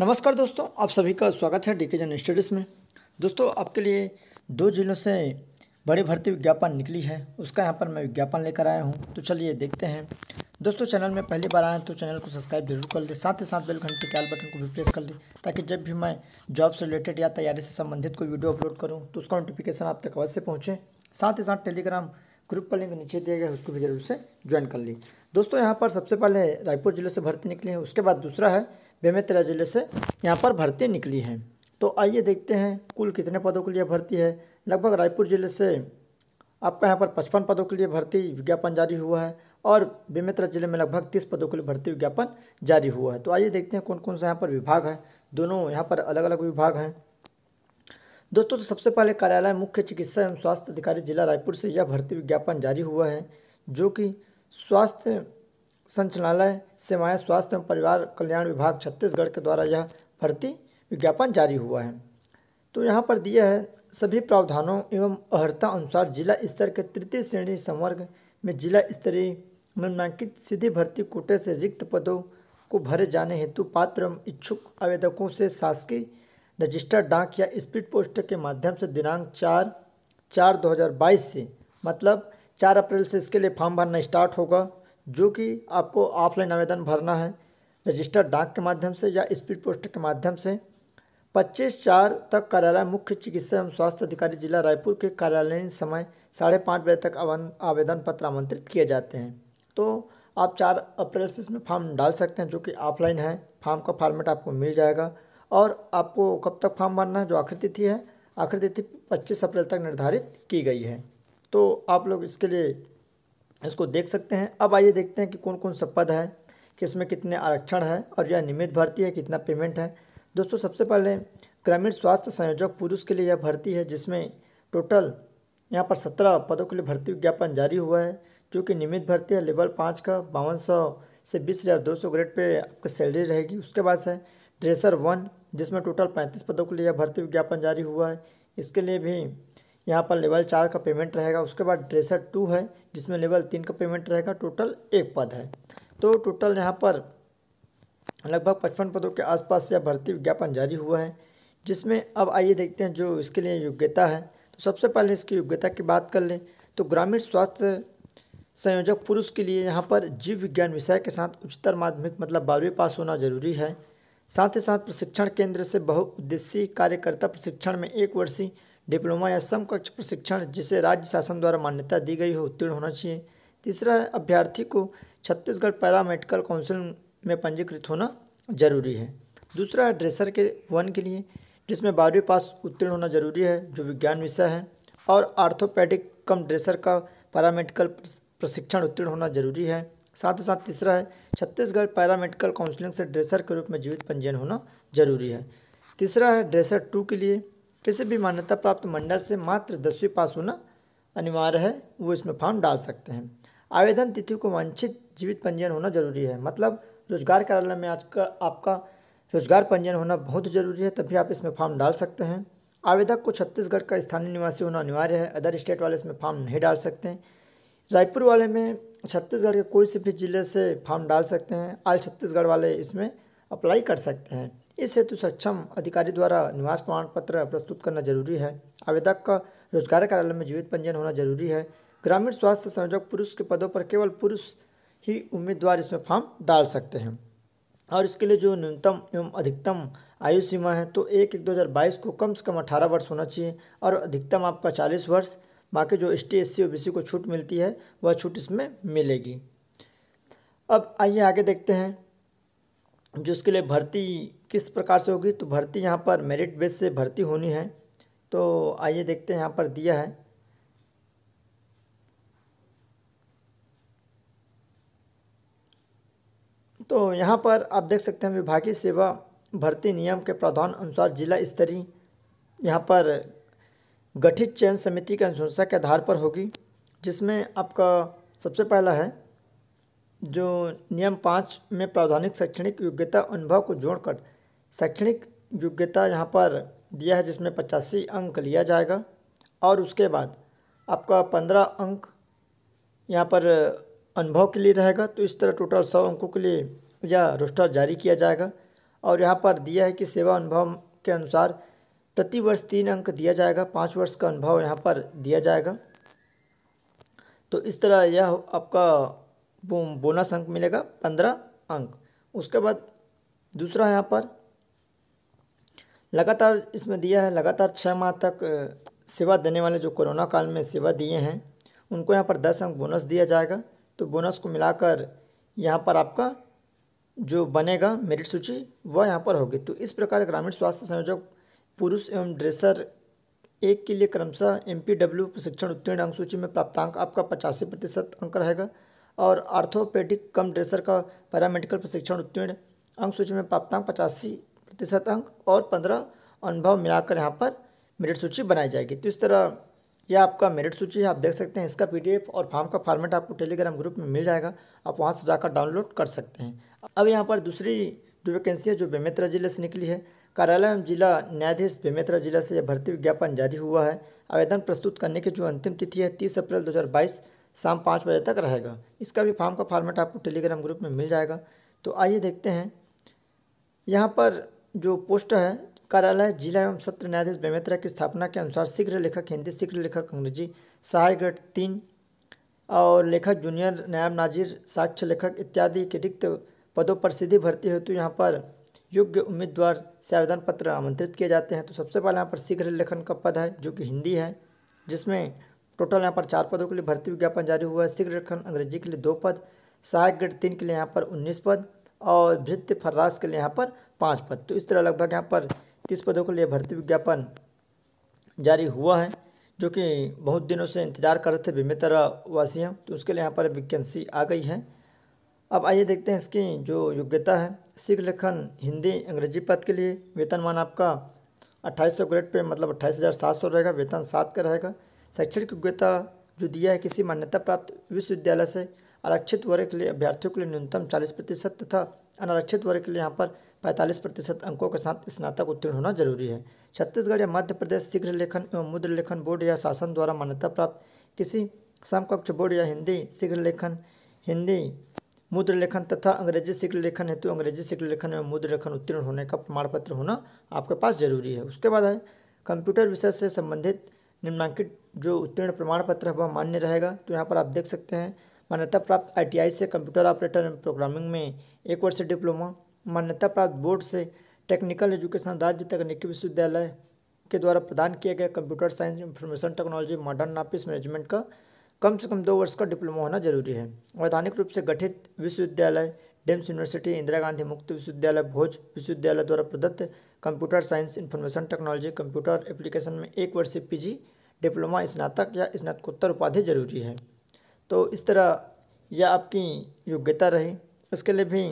नमस्कार दोस्तों आप सभी का स्वागत है डी के जन स्टडीज़ में दोस्तों आपके लिए दो जिलों से बड़ी भर्ती विज्ञापन निकली है उसका यहाँ पर मैं विज्ञापन लेकर आया हूँ तो चलिए देखते हैं दोस्तों चैनल में पहली बार आए तो चैनल को सब्सक्राइब जरूर कर लें साथ ही साथ बेल घंटे के आल बटन को भी प्रेस कर लें ताकि जब भी मैं जॉब से रिलेटेड या तैयारी से संबंधित कोई वीडियो अपलोड करूँ तो उसका नोटिफिकेशन आप तक अवश्य पहुँचे साथ ही साथ टेलीग्राम ग्रुप का लिंक नीचे दिया गया है उसको भी जरूर से ज्वाइन कर ली दोस्तों यहाँ पर सबसे पहले रायपुर जिले से भर्ती निकली है उसके बाद दूसरा है बेमेतरा ज़िले से यहाँ पर भर्ती निकली हैं तो आइए देखते हैं कुल कितने पदों के लिए भर्ती है लगभग रायपुर ज़िले से आपका यहाँ पर पचपन पदों के लिए भर्ती विज्ञापन जारी हुआ है और बेमेतरा जिले में लगभग तीस पदों के लिए भर्ती विज्ञापन जारी हुआ है तो आइए देखते हैं कौन कौन सा यहाँ पर विभाग है दोनों यहाँ पर अलग अलग विभाग हैं दोस्तों तो सबसे पहले कार्यालय मुख्य चिकित्सा एवं स्वास्थ्य अधिकारी जिला रायपुर से यह भर्ती विज्ञापन जारी हुआ है जो कि स्वास्थ्य संचालनालय सेवाएं स्वास्थ्य एवं परिवार कल्याण विभाग छत्तीसगढ़ के द्वारा यह भर्ती विज्ञापन जारी हुआ है तो यहाँ पर दिया है सभी प्रावधानों एवं अर्हता अनुसार जिला स्तर के तृतीय श्रेणी संवर्ग में जिला स्तरीय मूल्यांकित सीधी भर्ती कोटे से रिक्त पदों को भरे जाने हेतु पात्र एवं इच्छुक आवेदकों से शासकीय रजिस्टर डाक या स्पीड पोस्ट के माध्यम से दिनांक चार चार दो हज़ार बाईस से मतलब चार अप्रैल से इसके लिए फॉर्म भरना स्टार्ट होगा जो कि आपको ऑफलाइन आवेदन भरना है रजिस्टर डाक के माध्यम से या स्पीड पोस्ट के माध्यम से 25 चार तक कार्यालय मुख्य चिकित्सा एवं स्वास्थ्य अधिकारी जिला रायपुर के कार्यालय समय साढ़े पाँच बजे तक आवेदन पत्र आमंत्रित किए जाते हैं तो आप चार अप्रैल से इसमें फॉर्म डाल सकते हैं जो कि ऑफलाइन है फॉर्म का फॉर्मेट आपको मिल जाएगा और आपको कब तक फॉर्म भरना है जो आखिरी तिथि है आखिरी तिथि पच्चीस अप्रैल तक निर्धारित की गई है तो आप लोग इसके लिए इसको देख सकते हैं अब आइए देखते हैं कि कौन कौन सा पद है कि इसमें कितने आरक्षण है और यह नियमित भर्ती है कितना पेमेंट है दोस्तों सबसे पहले ग्रामीण स्वास्थ्य संयोजक पुरुष के लिए यह भर्ती है जिसमें टोटल यहाँ पर सत्रह पदों के लिए भर्ती विज्ञापन जारी हुआ है जो कि नियमित भर्ती है लेवल पाँच का बावन सौ से बीस हज़ार दो सौ ग्रेड पे आपकी सैलरी रहेगी उसके बाद है ड्रेसर वन जिसमें टोटल पैंतीस पदों के लिए यह भर्ती विज्ञापन जारी हुआ है इसके लिए भी यहाँ पर लेवल चार का पेमेंट रहेगा उसके बाद ड्रेसर टू है जिसमें लेवल तीन का पेमेंट रहेगा टोटल एक पद है तो टोटल यहाँ पर लगभग पचपन पदों के आसपास यह भर्ती विज्ञापन जारी हुआ है जिसमें अब आइए देखते हैं जो इसके लिए योग्यता है तो सबसे पहले इसकी योग्यता की बात कर लें तो ग्रामीण स्वास्थ्य संयोजक पुरुष के लिए यहाँ पर जीव विज्ञान विषय के साथ उच्चतर माध्यमिक मतलब बारहवीं पास होना जरूरी है साथ ही साथ प्रशिक्षण केंद्र से बहुउद्देशीय कार्यकर्ता प्रशिक्षण में एक वर्षीय डिप्लोमा या समकक्ष प्रशिक्षण जिसे राज्य शासन द्वारा मान्यता दी गई हो उत्तीर्ण होना चाहिए तीसरा अभ्यर्थी को छत्तीसगढ़ पैरा मेडिकल काउंसिल में पंजीकृत होना जरूरी है दूसरा है ड्रेसर के वन के लिए जिसमें बारहवीं पास उत्तीर्ण होना जरूरी है जो विज्ञान विषय है और आर्थोपैडिक कम ड्रेसर का पैरामेडिकल प्रशिक्षण उत्तीर्ण होना जरूरी है साथ ही साथ तीसरा है छत्तीसगढ़ पैरामेडिकल काउंसलिंग से ड्रेसर के रूप में जीवित पंजीयन होना जरूरी है तीसरा है ड्रेसर टू के लिए किसी भी मान्यता प्राप्त मंडल से मात्र दसवीं पास होना अनिवार्य है वो इसमें फॉर्म डाल सकते हैं आवेदन तिथि को वांछित जीवित पंजीयन होना जरूरी है मतलब रोजगार कार्यालय में आज का आपका रोजगार पंजीयन होना बहुत जरूरी है तभी आप इसमें फॉर्म डाल सकते हैं आवेदक को छत्तीसगढ़ का स्थानीय निवासी होना अनिवार्य है अदर स्टेट वाले इसमें फॉर्म नहीं डाल सकते हैं रायपुर वाले में छत्तीसगढ़ के कोई से भी ज़िले से फॉर्म डाल सकते हैं आल छत्तीसगढ़ वाले इसमें अप्लाई कर सकते हैं इस हेतु सक्षम अधिकारी द्वारा निवास प्रमाण पत्र प्रस्तुत करना जरूरी है आवेदक का रोजगार कार्यालय में जीवित पंजीयन होना जरूरी है ग्रामीण स्वास्थ्य संयोजक पुरुष के पदों पर केवल पुरुष ही उम्मीदवार इसमें फॉर्म डाल सकते हैं और इसके लिए जो न्यूनतम एवं अधिकतम आयु सीमा है तो एक एक दो हज़ार बाईस को कम से कम अठारह वर्ष होना चाहिए और अधिकतम आपका चालीस वर्ष बाकी जो S T S C O B C को छूट मिलती है वह छूट इसमें मिलेगी अब आइए आगे देखते हैं जो उसके लिए भर्ती किस प्रकार से होगी तो भर्ती यहाँ पर मेरिट बेस से भर्ती होनी है तो आइए देखते हैं यहाँ पर दिया है तो यहाँ पर आप देख सकते हैं विभागीय सेवा भर्ती नियम के प्रावधान अनुसार जिला स्तरीय यहाँ पर गठित चयन समिति की अनुशंसा के आधार पर होगी जिसमें आपका सबसे पहला है जो नियम पाँच में प्रावधानिक शैक्षणिक योग्यता अनुभव को जोड़कर शैक्षणिक योग्यता यहाँ पर दिया है जिसमें पचासी अंक लिया जाएगा और उसके बाद आपका पंद्रह अंक यहाँ पर अनुभव के लिए रहेगा तो इस तरह टोटल सौ अंकों के लिए यह रोस्टर जारी किया जाएगा और यहाँ पर दिया है कि सेवा अनुभव के अनुसार प्रतिवर्ष तीन अंक दिया जाएगा पाँच वर्ष का अनुभव यहाँ पर दिया जाएगा तो इस तरह यह आपका बोनस अंक मिलेगा पंद्रह अंक उसके बाद दूसरा यहाँ पर लगातार इसमें दिया है लगातार छः माह तक सेवा देने वाले जो कोरोना काल में सेवा दिए हैं उनको यहाँ पर दस अंक बोनस दिया जाएगा तो बोनस को मिलाकर यहाँ पर आपका जो बनेगा मेरिट सूची वह यहाँ पर होगी तो इस प्रकार ग्रामीण स्वास्थ्य संयोजक पुरुष एवं ड्रेसर एक के लिए क्रमशः एम पी डब्ल्यू प्रशिक्षण उत्तीर्ण अंक सूची में प्राप्तांक आपका पचासी प्रतिशत अंक रहेगा और आर्थोपेडिक कम ड्रेसर का पैरामेडिकल प्रशिक्षण उत्तीर्ण अंक सूची में प्राप्तांक पचासी प्रतिशत अंक और पंद्रह अनुभव मिलाकर यहाँ पर मेरिट सूची बनाई जाएगी तो इस तरह यह आपका मेरिट सूची है आप देख सकते हैं इसका पीडीएफ और फॉर्म का फॉर्मेट आपको टेलीग्राम ग्रुप में मिल जाएगा आप वहाँ से जाकर डाउनलोड कर सकते हैं अब यहाँ पर दूसरी जो वैकेंसी है जो बेमेतरा जिले से निकली है कार्यालय एवं जिला न्यायाधीश बेमेतरा जिला से यह भर्ती विज्ञापन जारी हुआ है आवेदन प्रस्तुत करने की जो अंतिम तिथि है तीस अप्रैल दो शाम पाँच बजे तक रहेगा इसका भी फॉर्म का फॉर्मेट आपको टेलीग्राम ग्रुप में मिल जाएगा तो आइए देखते हैं यहाँ पर जो पोस्ट है कार्यालय जिला एवं सत्र न्यायाधीश बेमेत्रा की स्थापना के अनुसार शीघ्र लेखक हिंदी शीघ्र लेखक अंग्रेजी सहायक तीन और लेखक जूनियर नायब नाजिर साक्ष्य लेखक इत्यादि के रिक्त पदों पर सीधी भर्ती हेतु यहाँ पर योग्य उम्मीदवार से आवेदन पत्र आमंत्रित किए जाते हैं तो सबसे पहले यहाँ पर शीघ्र लेखन का पद है जो कि हिंदी है जिसमें टोटल यहाँ पर चार पदों के लिए भर्ती विज्ञापन जारी हुआ है शीघ्र रखन अंग्रेजी के लिए दो पद सहायक ग्रेड तीन के लिए यहाँ पर उन्नीस पद और भृत्य फर्रास के लिए यहाँ पर पाँच पद तो इस तरह लगभग यहाँ पर तीस पदों के लिए भर्ती विज्ञापन जारी हुआ है जो कि बहुत दिनों से इंतजार कर रहे थे बेमेतर वासी तो उसके लिए यहाँ पर वैकेंसी आ गई है अब आइए देखते हैं इसकी जो योग्यता है सिख लेखन हिंदी अंग्रेजी पद के लिए वेतनमान आपका अट्ठाईस सौ ग्रेड पे मतलब अट्ठाईस हज़ार सात सौ रहेगा वेतन सात का रहेगा शैक्षणिक योग्यता जो दिया है किसी मान्यता प्राप्त विश्वविद्यालय से आरक्षित वर्ग के लिए अभ्यर्थियों के लिए न्यूनतम चालीस प्रतिशत तथा अनारक्षित वर्ग के लिए यहाँ पर पैंतालीस प्रतिशत अंकों के साथ स्नातक उत्तीर्ण होना जरूरी है छत्तीसगढ़ या मध्य प्रदेश शीघ्र लेखन एवं मुद्र लेखन बोर्ड या शासन द्वारा मान्यता प्राप्त किसी समकक्ष बोर्ड या हिंदी शीघ्र लेखन हिंदी मुद्र लेखन तथा अंग्रेजी शीघ्र लेखन हेतु अंग्रेजी शीघ्र लेखन एवं मुद्र लेखन उत्तीर्ण होने का प्रमाण पत्र होना आपके पास जरूरी है उसके बाद है कंप्यूटर विषय से संबंधित निम्नांकित जो उत्तीर्ण प्रमाण पत्र है वह मान्य रहेगा तो यहाँ पर आप देख सकते हैं मान्यता प्राप्त आईटीआई से कंप्यूटर ऑपरेटर एंड प्रोग्रामिंग में एक वर्ष डिप्लोमा मान्यता प्राप्त बोर्ड से टेक्निकल एजुकेशन राज्य तकनीकी विश्वविद्यालय के द्वारा प्रदान किया गया computer science information technology modern office management का कम से कम दो वर्ष का डिप्लोमा होना जरूरी है वैधानिक रूप से गठित विश्वविद्यालय डेम्स यूनिवर्सिटी इंदिरा गांधी मुक्त विश्वविद्यालय भोज विश्वविद्यालय द्वारा प्रदत्त computer science information technology computer application में एक वर्ष पीजी डिप्लोमा स्नातक या स्नातकोत्तर उपाधि जरूरी है तो इस तरह यह आपकी योग्यता रही इसके लिए भी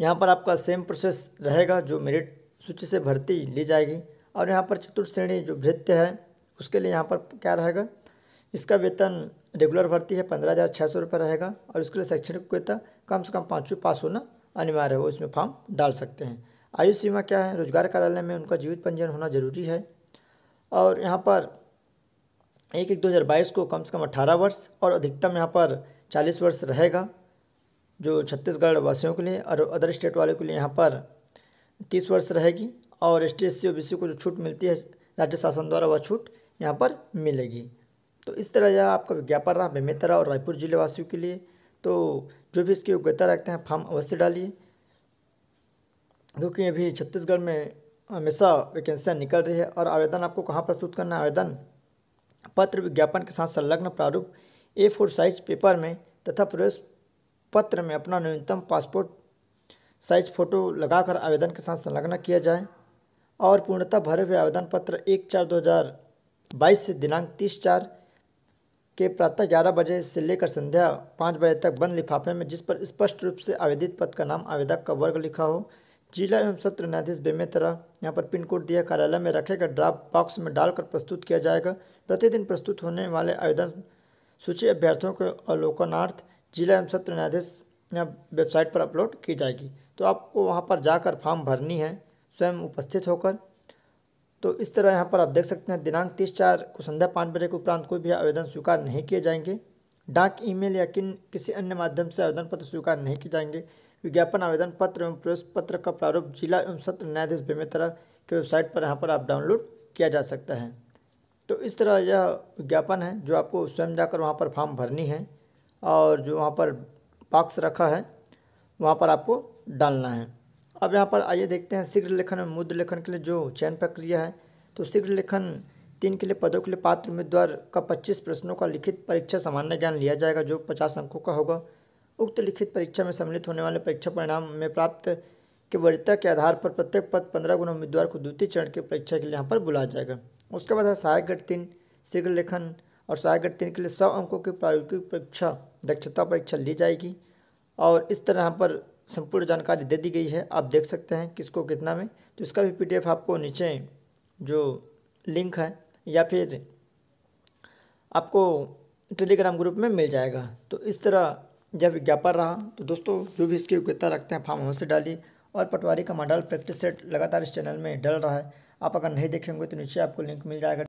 यहाँ पर आपका सेम प्रोसेस रहेगा जो मेरिट सूची से भर्ती ली जाएगी और यहाँ पर चतुर्थ श्रेणी जो भृत्य है उसके लिए यहाँ पर क्या रहेगा इसका वेतन रेगुलर भर्ती है पंद्रह हज़ार छः सौ रुपये रहेगा और उसके लिए शैक्षणिक योग्यता कम से कम पाँचवीं पास होना अनिवार्य है वो इसमें फॉर्म डाल सकते हैं आयु सीमा क्या है रोजगार कार्यालय में उनका जीवित पंजीयन होना जरूरी है और यहाँ पर एक एक दो हज़ार बाईस को कम से कम अट्ठारह वर्ष और अधिकतम यहाँ पर चालीस वर्ष रहेगा जो छत्तीसगढ़ वासियों के लिए और अदर स्टेट वालों के लिए यहाँ पर तीस वर्ष रहेगी और एस टी एस सी को जो छूट मिलती है राज्य शासन द्वारा वह छूट यहाँ पर मिलेगी तो इस तरह यह आपका विज्ञापन रहा बेमेतरा और रायपुर जिले वासियों के लिए तो जो भी इसकी योग्यता रखते हैं फॉर्म अवश्य डालिए क्योंकि अभी छत्तीसगढ़ में हमेशा वैकेंसियाँ निकल रही है और आवेदन आपको कहाँ प्रस्तुत करना है आवेदन पत्र विज्ञापन के साथ संलग्न प्रारूप ए फोर साइज पेपर में तथा प्रवेश पत्र में अपना न्यूनतम पासपोर्ट साइज फ़ोटो लगाकर आवेदन के साथ संलग्न किया जाए और पूर्णतः भरे हुए आवेदन पत्र एक चार दो हज़ार बाईस से दिनांक तीस चार के प्रातः ग्यारह बजे से लेकर संध्या पाँच बजे तक बंद लिफाफे में जिस पर स्पष्ट रूप से आवेदित पद का नाम आवेदक का वर्ग लिखा हो जिला एवं सत्र न्यायाधीश बेमेतरा यहाँ पर पिन कोड दिया कार्यालय में रखेगा ड्राफ्ट बॉक्स में डालकर प्रस्तुत किया जाएगा प्रतिदिन प्रस्तुत होने वाले आवेदन सूची अभ्यर्थियों के अवलोकनार्थ जिला एवं सत्र न्यायाधीश यहाँ वेबसाइट पर अपलोड की जाएगी तो आपको वहाँ पर जाकर फॉर्म भरनी है स्वयं उपस्थित होकर तो इस तरह यहाँ पर आप देख सकते हैं दिनांक तीस चार को संध्या पाँच बजे के उपरांत कोई भी आवेदन स्वीकार नहीं किए जाएंगे डाक ईमेल या किन किसी अन्य माध्यम से आवेदन पत्र स्वीकार नहीं किए जाएंगे विज्ञापन आवेदन पत्र एवं प्रवेश पत्र का प्रारूप जिला एवं सत्र न्यायाधीश बेमेतरा के वेबसाइट पर यहाँ पर आप डाउनलोड किया जा सकता है तो इस तरह यह विज्ञापन है जो आपको स्वयं जाकर वहाँ पर फॉर्म भरनी है और जो वहाँ पर बॉक्स रखा है वहाँ पर आपको डालना है अब यहाँ पर आइए देखते हैं शीघ्र लेखन और मुद्र लेखन के लिए जो चयन प्रक्रिया है तो शीघ्र लेखन तीन के लिए पदों के लिए पात्र उम्मीदवार का पच्चीस प्रश्नों का लिखित परीक्षा सामान्य ज्ञान लिया जाएगा जो पचास अंकों का होगा उक्त लिखित परीक्षा में सम्मिलित होने वाले परीक्षा परिणाम में प्राप्त के वरीयता के आधार पर प्रत्येक पद पंद्रह गुना उम्मीदवार को द्वितीय चरण की परीक्षा के लिए यहाँ पर बुलाया जाएगा उसके बाद है सहायक गढ़ तीन शीघ्र लेखन और सहायक गढ़ तीन के लिए सौ अंकों की प्रायोगिक परीक्षा दक्षता परीक्षा ली जाएगी और इस तरह यहाँ पर संपूर्ण जानकारी दे दी गई है आप देख सकते हैं किसको कितना में तो इसका भी पीडीएफ आपको नीचे जो लिंक है या फिर आपको टेलीग्राम ग्रुप में मिल जाएगा तो इस तरह जब विज्ञापन रहा तो दोस्तों जो भी इसकी योग्यता रखते हैं फार्म हाउस से डाली और पटवारी का मंडल प्रैक्टिस सेट लगातार इस चैनल में डल रहा है आप अगर नहीं देखेंगे तो नीचे आपको लिंक मिल जाएगा